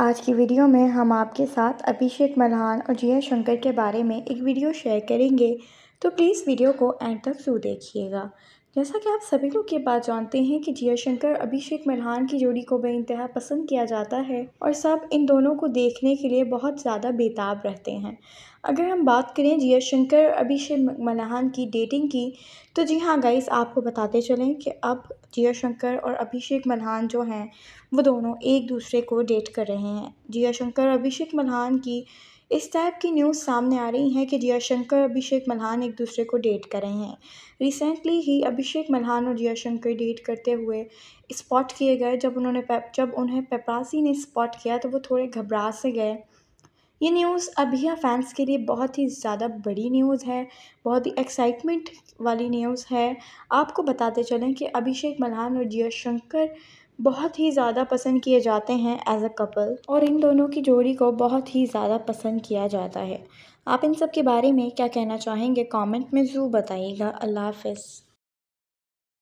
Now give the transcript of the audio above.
आज की वीडियो में हम आपके साथ अभिषेक मल्हान और जिया शंकर के बारे में एक वीडियो शेयर करेंगे तो प्लीज़ वीडियो को एंड तक ज़रूर देखिएगा जैसा कि आप सभी लोग ये बात जानते हैं कि जिया शंकर अभिषेक मल्हान की जोड़ी को बेानतहा पसंद किया जाता है और सब इन दोनों को देखने के लिए बहुत ज़्यादा बेताब रहते हैं अगर हम बात करें जिया शंकर अभिषेक मल्हान की डेटिंग की तो जी हाँ गाइस आपको बताते चलें कि अब जिया शंकर और अभिषेक मल्हान जो हैं वो दोनों एक दूसरे को डेट कर रहे हैं जिया शंकर अभिषेक मल्हान की इस टाइप की न्यूज़ सामने आ रही हैं कि शंकर अभिषेक मल्हान एक दूसरे को डेट कर रहे हैं रिसेंटली ही अभिषेक मल्हान और जयाशंकर डेट करते हुए स्पॉट किए गए जब उन्होंने जब उन्हें पेपरासी ने स्पॉट किया तो वो थोड़े घबरा से गए ये न्यूज़ अभिया फैंस के लिए बहुत ही ज़्यादा बड़ी न्यूज़ है बहुत ही एक्साइटमेंट वाली न्यूज़ है आपको बताते चलें कि अभिषेक मल्हान और जिया शंकर बहुत ही ज़्यादा पसंद किए जाते हैं एज़ अ कपल और इन दोनों की जोड़ी को बहुत ही ज़्यादा पसंद किया जाता है आप इन सब के बारे में क्या कहना चाहेंगे कमेंट में ज़रूर बताइएगा अल्लाह हाफिज़